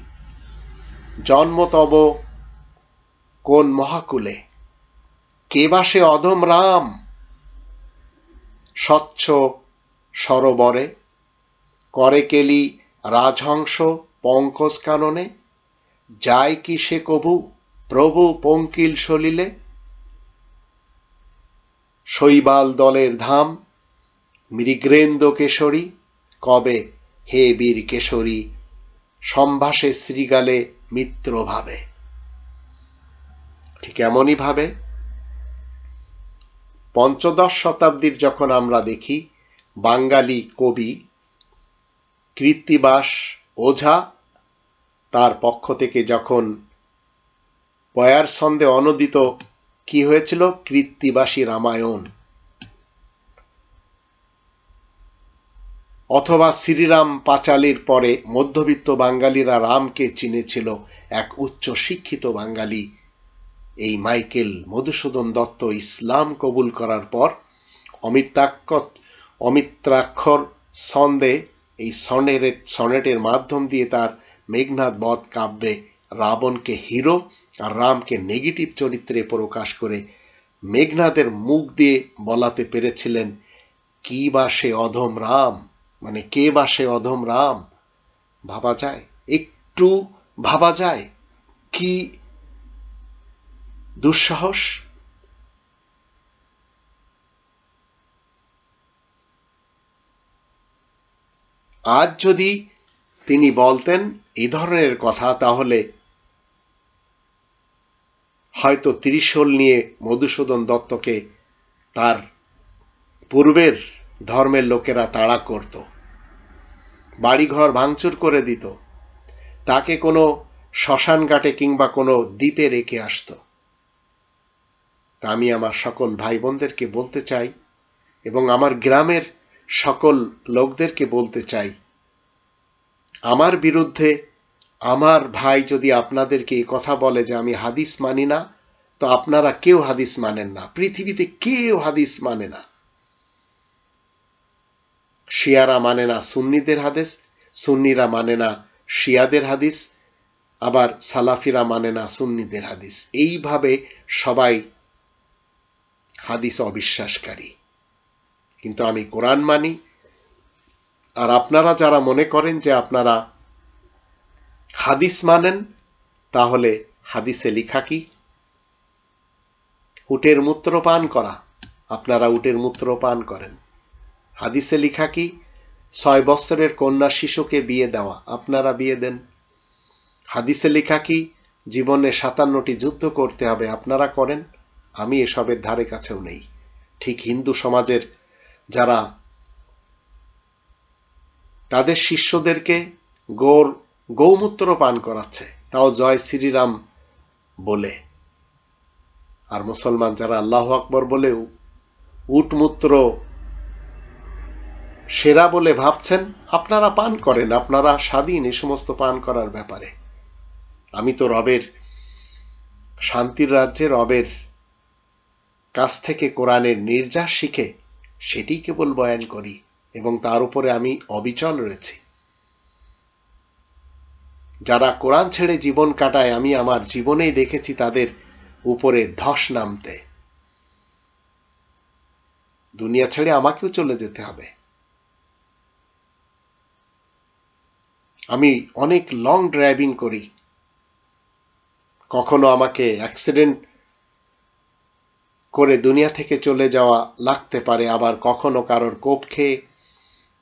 জন্ম তব কোন মহাকুলে কে বাসে অধম রাম স্বচ্ছ সরোবরে করেকেলি রাজহংস পঙ্কজ কাননে যায় কি সে কভু প্রভু পঙ্কিল সলিলে শৈবাল দলের ধাম মৃগেন্দ্র কেশরী কবে হে বীর কেশরী সম্ভাষে শ্রীগালে মিত্র ভাবে ঠিক এমনই ভাবে পঞ্চদশ শতাব্দীর যখন আমরা দেখি বাঙালি কবি কৃত্তিবাস ওঝা তার পক্ষ থেকে যখন পয়ার ছন্দে অনুদিত কি হয়েছিল কৃত্তিবাসী রামায়ণ অথবা শ্রীরাম পাঁচালির পরে মধ্যবিত্ত বাঙালিরা রামকে চিনেছিল এক উচ্চ শিক্ষিত বাঙালি এই মাইকেল মধুসূদন দত্ত ইসলাম কবুল করার পর অমিতাক্ষত অমিত্রাক্ষর ছন্দে এই সনের সনেটের মাধ্যম দিয়ে তার মেঘনাথ বধ কাব্যে রাবণকে হিরো আর রামকে নেগেটিভ চরিত্রে প্রকাশ করে মেঘনাথের মুখ দিয়ে বলাতে পেরেছিলেন কি বা সে অধম রাম মানে কে বা সে অধম রাম ভাবা যায় একটু ভাবা যায় কি দুঃসাহস আজ যদি তিনি বলতেন এই ধরনের কথা তাহলে হয়তো ত্রিশল নিয়ে মধুসূদন দত্তকে তার পূর্বের ধর্মের লোকেরা তাড়া করত বাড়িঘর ভাঙচুর করে দিত তাকে কোনো শ্মশান ঘাটে কিংবা কোনো দ্বীপে রেখে আসত তা আমি আমার সকল ভাই বোনদেরকে বলতে চাই এবং আমার গ্রামের সকল লোকদেরকে বলতে চাই আমার বিরুদ্ধে আমার ভাই যদি আপনাদেরকে এই কথা বলে যে আমি হাদিস মানি না তো আপনারা কেউ হাদিস মানেন না পৃথিবীতে কেউ হাদিস মানে না শিয়ারা মানে না সুন্নিদের হাদিস সুন্নিরা মানে না শিয়াদের হাদিস আবার সালাফিরা মানে না সুন্নিদের হাদিস এইভাবে সবাই হাদিস অবিশ্বাসকারী কিন্তু আমি কোরআন মানি আর আপনারা যারা মনে করেন যে আপনারা হাদিস মানেন তাহলে হাদিসে লিখা কি উটের মূত্র পান করা আপনারা উটের মূত্র পান করেন হাদিসে লিখা কি ছয় বছরের কন্যা শিশুকে বিয়ে দেওয়া আপনারা বিয়ে দেন হাদিসে লেখা কি জীবনে সাতান্নটি যুদ্ধ করতে হবে আপনারা করেন আমি এসবের ধারে কাছেও নেই ঠিক হিন্দু সমাজের যারা তাদের শিষ্যদেরকে গোর গৌমূত্র পান করাচ্ছে তাও জয় শ্রীরাম বলে আর মুসলমান যারা আল্লাহ আকবর বলেও উটমূত্র সেরা বলে ভাবছেন আপনারা পান করেন আপনারা স্বাধীন এ সমস্ত পান করার ব্যাপারে আমি তো রবের শান্তির রাজ্যে রবের কাছ থেকে কোরআনের নির্যাস শিখে সেটি কেবল বয়ান করি এবং তার উপরে আমি অবিচল রয়েছি যারা কোরআন ছেড়ে জীবন কাটায় আমি আমার জীবনেই দেখেছি তাদের উপরে ধস নামতে দুনিয়া ছেড়ে আমাকেও চলে যেতে হবে আমি অনেক লং ড্রাইভিং করি কখনো আমাকে অ্যাক্সিডেন্ট করে দুনিয়া থেকে চলে যাওয়া লাগতে পারে আবার কখনো কারোর কোপ খেয়ে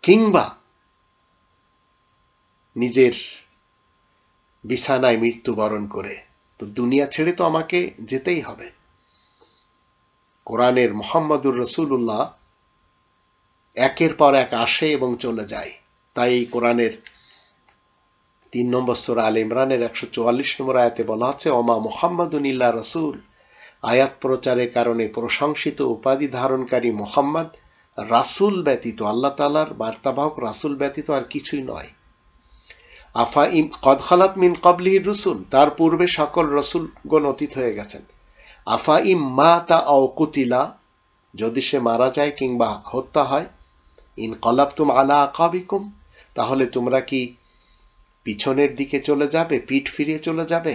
কিংবা নিজের বিছানায় মৃত্যুবরণ করে তো দুনিয়া ছেড়ে তো আমাকে যেতেই হবে কোরআনের মোহাম্মদুর রসুল্লাহ একের পর এক আসে এবং চলে যায় তাই এই কোরআনের তিন নম্বর সোরা আল ইমরানের একশো চুয়াল্লিশ নম্বর আয়াতে বলা হচ্ছে অমা মোহাম্মদুনিল্লা রসুল আয়াত প্রচারের কারণে প্রশংসিত উপাধি ধারণকারী মোহাম্মদ রাসুল ব্যতীত আল্লাহ তালার বার্তাবাহক রাসুল ব্যতীত আর কিছুই নয় আফা ইম কদখালাত মিন কবলি রসুল তার পূর্বে সকল রসুল গণ অতীত হয়ে গেছেন আফা ইম মা তা কুতিলা যদি সে মারা যায় কিংবা হত্যা হয় ইন তুম আলা আকাবিকুম তাহলে তোমরা কি পিছনের দিকে চলে যাবে পিঠ ফিরিয়ে চলে যাবে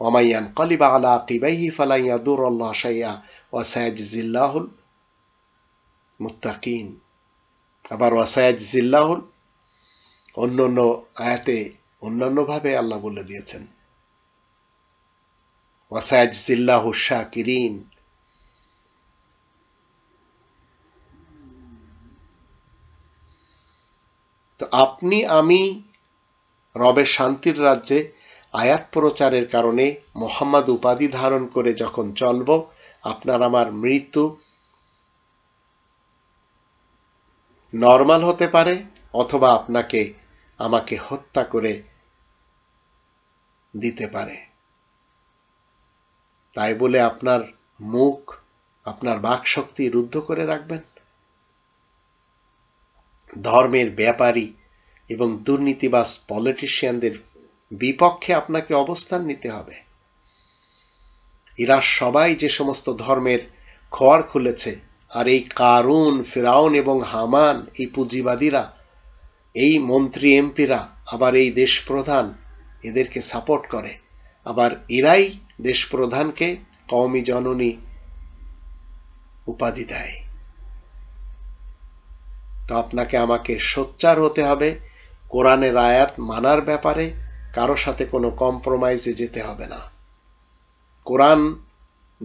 ومن ينقلب على عقبيه فلن يضر الله شيئا وسيجزي الله আবার ওয়াসায়াজিল্লাহুল অন্য অন্য আয়াতে ভাবে আল্লাহ বলে দিয়েছেন ওয়াসায়াজিল্লাহু শাকিরিন তো আপনি আমি রবের শান্তির রাজ্যে আয়াত প্রচারের কারণে মোহাম্মদ উপাধি ধারণ করে যখন চলব আপনার আমার মৃত্যু নর্মাল হতে পারে অথবা আপনাকে আমাকে হত্যা করে দিতে পারে তাই বলে আপনার মুখ আপনার বাকশক্তি রুদ্ধ করে রাখবেন ধর্মের ব্যাপারী এবং দুর্নীতিবাস পলিটিশিয়ানদের বিপক্ষে আপনাকে অবস্থান নিতে হবে এরা সবাই যে সমস্ত ধর্মের খোয়ার খুলেছে আর এই কারুন ফেরাউন এবং হামান এই পুঁজিবাদীরা এই মন্ত্রী এমপিরা আবার এই দেশপ্রধান এদেরকে সাপোর্ট করে আবার এরাই দেশ প্রধানকে কওমি জননী উপাধি দেয় তো আপনাকে আমাকে সোচ্চার হতে হবে কোরআনের আয়াত মানার ব্যাপারে কারো সাথে কোনো কম্প্রোমাইজে যেতে হবে না কোরআন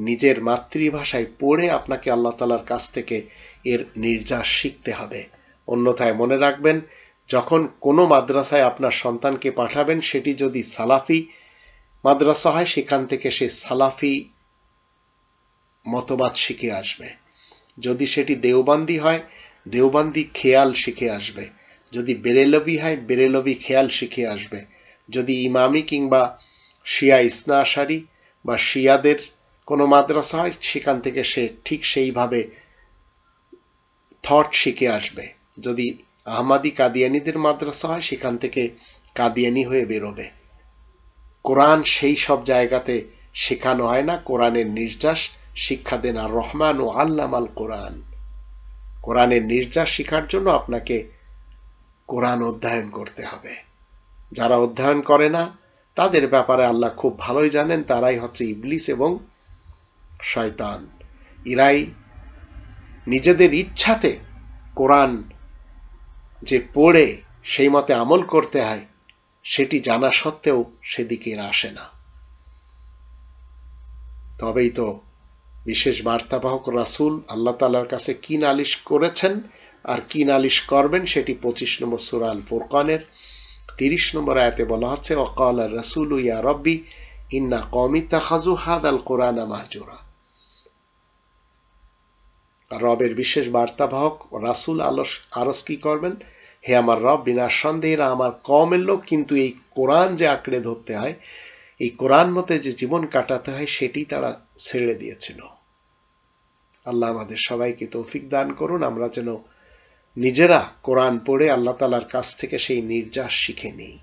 নিজের মাতৃভাষায় পড়ে আপনাকে আল্লাহ তালার কাছ থেকে এর নির্যাস শিখতে হবে অন্যথায় মনে রাখবেন যখন কোনো মাদ্রাসায় আপনার সন্তানকে পাঠাবেন সেটি যদি সালাফি মাদ্রাসা হয় সেখান থেকে সে সালাফি মতবাদ শিখে আসবে যদি সেটি দেওবান্দি হয় দেওবান্দি খেয়াল শিখে আসবে যদি বেরেলবি হয় বেরেলবি খেয়াল শিখে আসবে যদি ইমামি কিংবা শিয়া ইসনাশারি বা শিয়াদের কোনো মাদ্রাসা হয় সেখান থেকে সে ঠিক সেইভাবে থট শিখে আসবে যদি আহমাদি কাদিয়ানিদের মাদ্রাসা হয় সেখান থেকে কাদিয়ানি হয়ে বেরোবে কোরআন সেই সব জায়গাতে শেখানো হয় না কোরআনের নির্যাস শিক্ষা দেন আর রহমান ও আল্লাম আল কোরআন কোরআনের নির্যাস শিখার জন্য আপনাকে কোরআন অধ্যয়ন করতে হবে যারা অধ্যয়ন করে না তাদের ব্যাপারে আল্লাহ খুব ভালোই জানেন তারাই হচ্ছে ইবলিস এবং শয়তান ইরাই নিজেদের ইচ্ছাতে কোরআন যে পড়ে সেই মতে আমল করতে হয় সেটি জানা সত্ত্বেও সেদিকে এরা আসে না তবেই তো বিশেষ বার্তাবাহক রাসুল আল্লাহ তালার কাছে কি নালিশ করেছেন আর কি নালিশ করবেন সেটি পঁচিশ নম্বর সুরাল ফোরকানের তিরিশ নম্বর আয়াতে বলা হচ্ছে অকাল রসুল ইয়া রব্বি ইন্না কমি তাখাজু হাদ আল কোরআনা মাহজুরা রবের বিশেষ বার্তাবাহক রাসুল আলস আরস কি করবেন হে আমার রব বিনা সন্দেহের আমার কম এলো কিন্তু এই কোরআন যে আঁকড়ে ধরতে হয় এই কোরআন মতে যে জীবন কাটাতে হয় সেটি তারা ছেড়ে দিয়েছিল আল্লাহ আমাদের সবাইকে তৌফিক দান করুন আমরা যেন নিজেরা কোরআন পড়ে আল্লাহ তালার কাছ থেকে সেই নির্যাস শিখে নেই